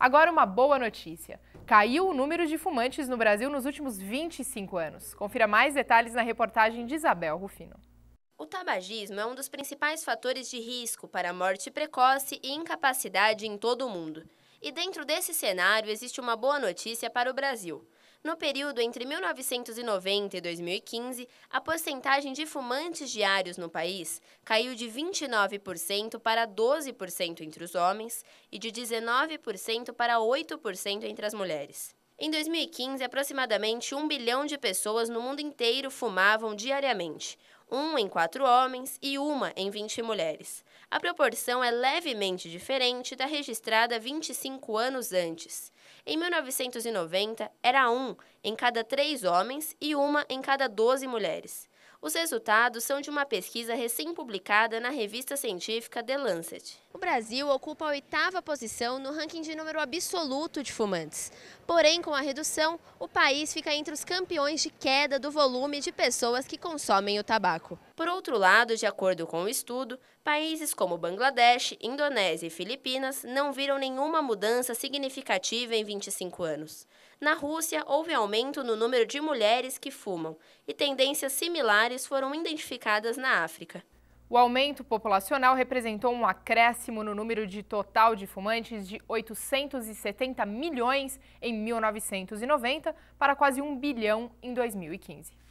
Agora, uma boa notícia. Caiu o número de fumantes no Brasil nos últimos 25 anos. Confira mais detalhes na reportagem de Isabel Rufino. O tabagismo é um dos principais fatores de risco para morte precoce e incapacidade em todo o mundo. E dentro desse cenário existe uma boa notícia para o Brasil. No período entre 1990 e 2015, a porcentagem de fumantes diários no país caiu de 29% para 12% entre os homens e de 19% para 8% entre as mulheres. Em 2015, aproximadamente 1 bilhão de pessoas no mundo inteiro fumavam diariamente, um em quatro homens e uma em 20 mulheres. A proporção é levemente diferente da registrada 25 anos antes. Em 1990, era um em cada três homens e uma em cada doze mulheres. Os resultados são de uma pesquisa recém-publicada na revista científica The Lancet. O Brasil ocupa a oitava posição no ranking de número absoluto de fumantes. Porém, com a redução, o país fica entre os campeões de queda do volume de pessoas que consomem o tabaco. Por outro lado, de acordo com o estudo, países como Bangladesh, Indonésia e Filipinas não viram nenhuma mudança significativa em 25 anos. Na Rússia, houve aumento no número de mulheres que fumam, e tendências similares foram identificadas na África. O aumento populacional representou um acréscimo no número de total de fumantes de 870 milhões em 1990 para quase 1 bilhão em 2015.